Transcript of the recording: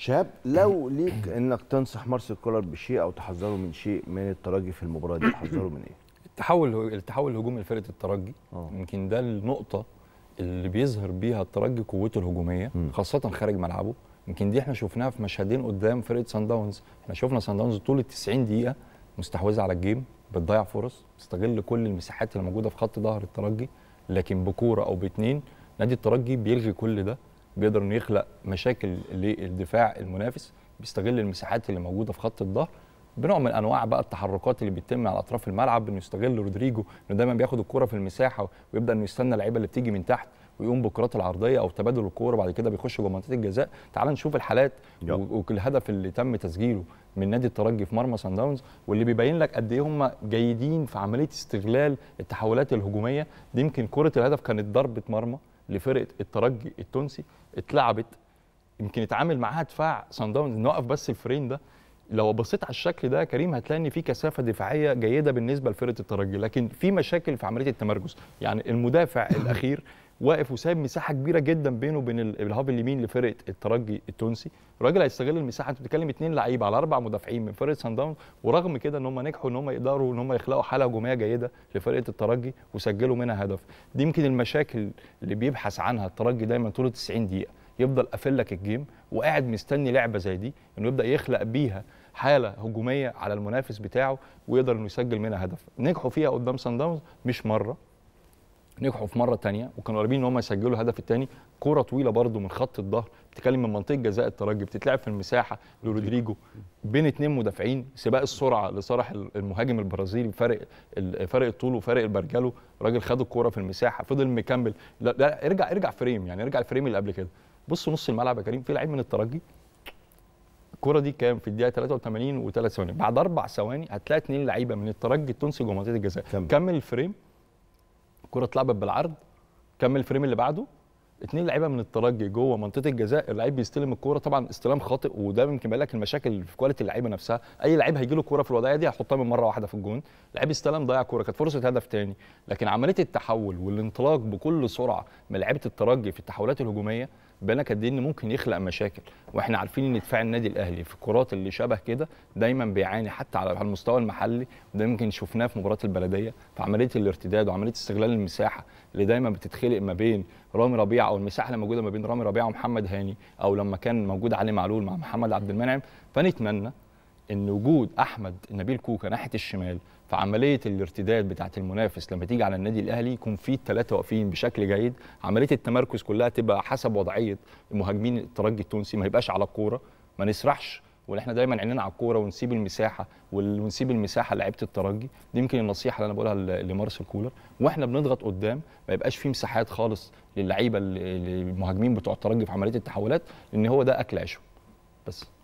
شهاب لو ليك انك تنصح مارسيل كولر بشيء او تحذره من شيء من الترجي في المباراه دي تحذره من ايه؟ التحول التحول الهجومي لفرقه الترجي آه. يمكن ده النقطه اللي بيظهر بيها الترجي قوته الهجوميه خاصه خارج ملعبه يمكن دي احنا شفناها في مشهدين قدام فرقه سان داونز احنا شفنا سان داونز طول ال 90 دقيقه مستحوذه على الجيم بتضيع فرص بتستغل كل المساحات اللي موجوده في خط ظهر الترجي لكن بكوره او باتنين نادي الترجي بيلغي كل ده بيقدر انه يخلق مشاكل للدفاع المنافس بيستغل المساحات اللي موجوده في خط الظهر بنوع من انواع بقى التحركات اللي بتتم على اطراف الملعب انه يستغل رودريجو انه دايما بياخد الكوره في المساحه ويبدا انه يستنى اللعيبه اللي بتيجي من تحت ويقوم بالكرات العرضيه او تبادل الكوره بعد كده بيخش جوه منطقه الجزاء تعال نشوف الحالات والهدف اللي تم تسجيله من نادي الترجي في مرمى سان داونز واللي بيبين لك قد ايه هم جيدين في عمليه استغلال التحولات الهجوميه دي يمكن كره الهدف كانت ضربه مرمى لفرقه الترجي التونسي اتلعبت يمكن اتعامل معاها دفاع صن داونز نوقف بس الفريم ده لو بصيت على الشكل ده كريم هتلاقي ان في كثافه دفاعيه جيده بالنسبه لفرقه الترجي لكن في مشاكل في عمليه التمركز يعني المدافع الاخير واقف وسايب مساحه كبيره جدا بينه وبين الهاف اليمين لفرقه الترجي التونسي الراجل هيستغل المساحه انت بتتكلم اثنين لعيبه على اربع مدافعين من فرقه سان داونز ورغم كده ان هم نجحوا ان هم يقدروا ان هم يخلقوا حاله هجوميه جيده لفرقه الترجي وسجلوا منها هدف دي يمكن المشاكل اللي بيبحث عنها الترجي دايما طول 90 دقيقه يفضل قافل لك الجيم وقاعد مستني لعبه زي دي انه يبدا يخلق بيها حاله هجوميه على المنافس بتاعه ويقدر انه يسجل منها هدف نجحوا فيها قدام سان داونز مش مره نجحوا في مره تانية وكانوا قريبين ان هم يسجلوا الهدف الثاني كوره طويله برده من خط الظهر بتتكلم من منطقه جزاء الترجي بتتلعب في المساحه لرودريجو بين اثنين مدافعين سباق السرعه لصالح المهاجم البرازيلي فرق فرق الطول وفرق البرجلو الراجل خد الكوره في المساحه فضل مكمل لا, لا ارجع ارجع فريم يعني ارجع الفريم اللي قبل كده بص نص الملعب يا كريم في لعيب من الترجي الكوره دي كام في الدقيقه 83 و3 ثواني بعد اربع ثواني هتلاقي اثنين لعيبه من الترجي التونسي جوه منطقه الجزاء كمل الفريم الكره اتلعبت بالعرض كمل الفريم اللي بعده اثنين لعيبه من الترجي جوه منطقه الجزاء اللعيب بيستلم الكوره طبعا استلام خاطئ وده يمكن لك المشاكل في كواليتي اللعيبه نفسها اي لعيب هيجي له كوره في الوضعيه دي هيحطها من مره واحده في الجون لعيب استلم ضيع كوره كانت فرصه هدف تاني لكن عمليه التحول والانطلاق بكل سرعه من لعيبه الترجي في التحولات الهجوميه بالك قد ان ممكن يخلق مشاكل واحنا عارفين ان دفاع النادي الاهلي في الكرات اللي شبه كده دايما بيعاني حتى على المستوى المحلي وده يمكن شفناه في مباراه البلديه في عمليه الارتداد وعمليه استغلال المساحه اللي دايما بتتخلق ما بين رامي ربيعه او المساحه اللي موجوده ما بين رامي ربيعه ومحمد هاني او لما كان موجود علي معلول مع محمد عبد المنعم فنتمنى ان وجود احمد نبيل كوكا ناحيه الشمال في عمليه الارتداد بتاعه المنافس لما تيجي على النادي الاهلي يكون في الثلاثه واقفين بشكل جيد عمليه التمركز كلها تبقى حسب وضعيه مهاجمين الترجي التونسي ما يبقاش على الكوره ما نسرحش وان احنا دايما عينينا على الكوره ونسيب المساحه ونسيب المساحه لعيبه الترجي دي يمكن النصيحه اللي انا بقولها لمارسيل كولر واحنا بنضغط قدام ما يبقاش في مساحات خالص للعيبه المهاجمين بتوع الترجي في عمليه التحولات لان هو ده اكل عيشهم بس